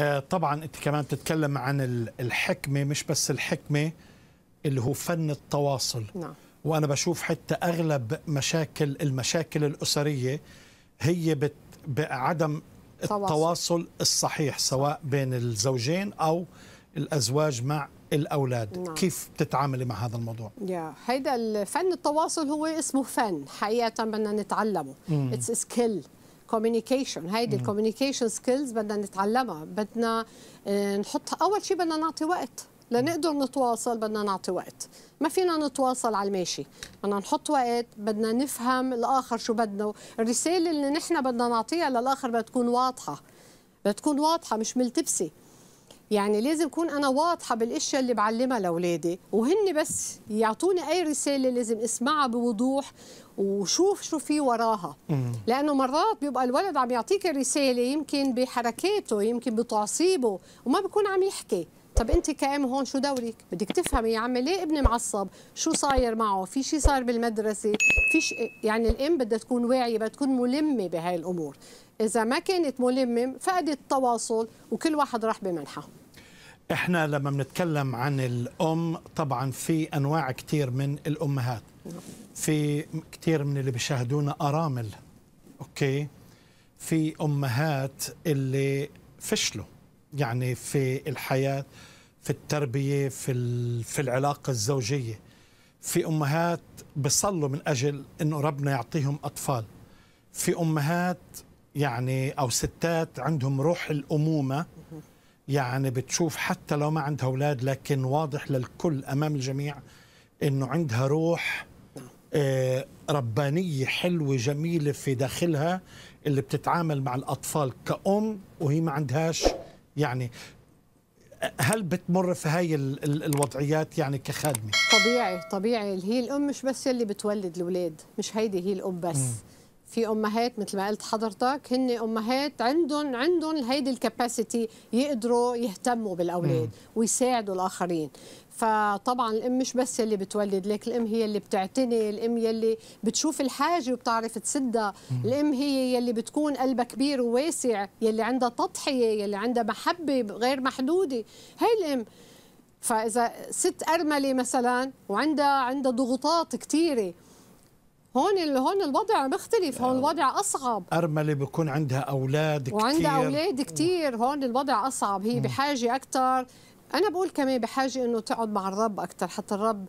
آه، طبعا انت كمان بتتكلم عن الحكمه مش بس الحكمه اللي هو فن التواصل نعم. وانا بشوف حتى اغلب مشاكل المشاكل الاسريه هي بعدم التواصل الصحيح سواء بين الزوجين او الازواج مع الاولاد نعم. كيف بتتعاملي مع هذا الموضوع يا هيدا الفن التواصل هو اسمه فن حقيقه بدنا نتعلمه اتس سكيل كوميونيكيشن هيدي الكوميونيكيشن سكيلز بدنا نتعلمها بدنا آه، نحط اول شيء بدنا نعطي وقت لنقدر نتواصل بدنا نعطي وقت ما فينا نتواصل على الماشي بدنا نحط وقت بدنا نفهم الاخر شو بدنا الرساله اللي نحن بدنا نعطيها للاخر بدها تكون واضحه بدها تكون واضحه مش ملتبسه يعني لازم اكون انا واضحه بالاشياء اللي بعلمها لاولادي وهن بس يعطوني اي رساله لازم اسمعها بوضوح وشوف شو في وراها لانه مرات بيبقى الولد عم يعطيك الرساله يمكن بحركاته يمكن بتعصيبه وما بيكون عم يحكي طب انت كام هون شو دورك بدك تفهمي يا عمي ليه ابني معصب شو صاير معه في شيء صار بالمدرسه في ش... يعني الام بدها تكون واعيه بدها تكون ملمه بهاي الامور اذا ما كانت ملمه فقدت التواصل وكل واحد راح بمنحه احنا لما بنتكلم عن الام طبعا في انواع كثير من الامهات في كثير من اللي بيشاهدونا ارامل اوكي في امهات اللي فشلوا يعني في الحياه في التربيه في في العلاقه الزوجيه في امهات بيصلوا من اجل انه ربنا يعطيهم اطفال في امهات يعني او ستات عندهم روح الامومه يعني بتشوف حتى لو ما عندها أولاد لكن واضح للكل أمام الجميع أنه عندها روح آه، ربانية حلوة جميلة في داخلها اللي بتتعامل مع الأطفال كأم وهي ما عندهاش يعني هل بتمر في هاي الوضعيات يعني كخادمة؟ طبيعي طبيعي هي الأم مش بس اللي بتولد الأولاد مش هيدي هي الأم بس م. في امهات مثل ما قلت حضرتك هن امهات عندهم عندهم هيدي الكباسيتي يقدروا يهتموا بالاولاد ويساعدوا الاخرين فطبعا الام مش بس يلي بتولد لك الام هي اللي بتعتني الام يلي بتشوف الحاجه وبتعرف تسدها الام هي يلي بتكون قلبها كبير وواسع يلي عندها تضحيه يلي عندها محبه غير محدوده هي الام فاذا ست ارمله مثلا وعندها عندها ضغوطات كثيره هون هون الوضع مختلف هون الوضع اصعب ارمله بيكون عندها اولاد كثير وعندها اولاد كثير هون الوضع اصعب هي بحاجه اكثر انا بقول كمان بحاجه انه تقعد مع الرب اكثر حتى الرب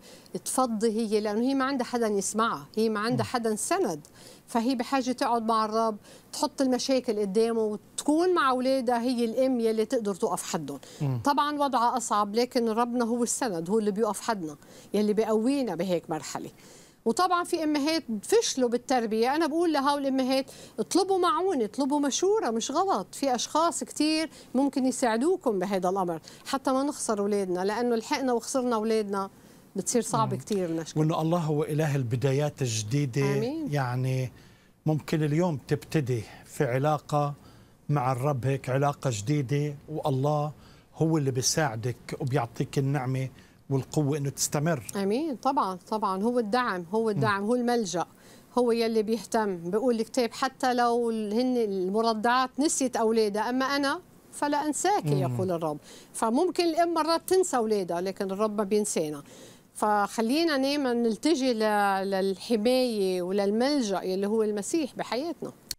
تفضي هي لانه هي ما عندها حدا يسمعها هي ما عندها حدا سند فهي بحاجه تقعد مع الرب تحط المشاكل قدامه وتكون مع اولادها هي الام يلي تقدر توقف حدهم طبعا وضعها اصعب لكن ربنا هو السند هو اللي بيوقف حدنا يلي بيقوينا بهيك مرحله وطبعا في امهات فشلوا بالتربيه انا بقول لهول الامهات اطلبوا معونه اطلبوا مشوره مش غلط في اشخاص كثير ممكن يساعدوكم بهذا الامر حتى ما نخسر اولادنا لانه لحقنا وخسرنا اولادنا بتصير صعبه كثير نشكر وانه الله هو اله البدايات الجديده آمين. يعني ممكن اليوم تبتدي في علاقه مع الرب هيك علاقه جديده والله هو اللي بيساعدك وبيعطيك النعمه والقوه انه تستمر امين طبعا طبعا هو الدعم هو الدعم م. هو الملجا هو يلي بيهتم بيقول الكتاب طيب حتى لو هن المرضعات نسيت اولادها اما انا فلا انساك يقول الرب فممكن الام مرات تنسى اولادها لكن الرب ما بينسانا فخلينا دائما نلتجي للحمايه وللملجا يلي هو المسيح بحياتنا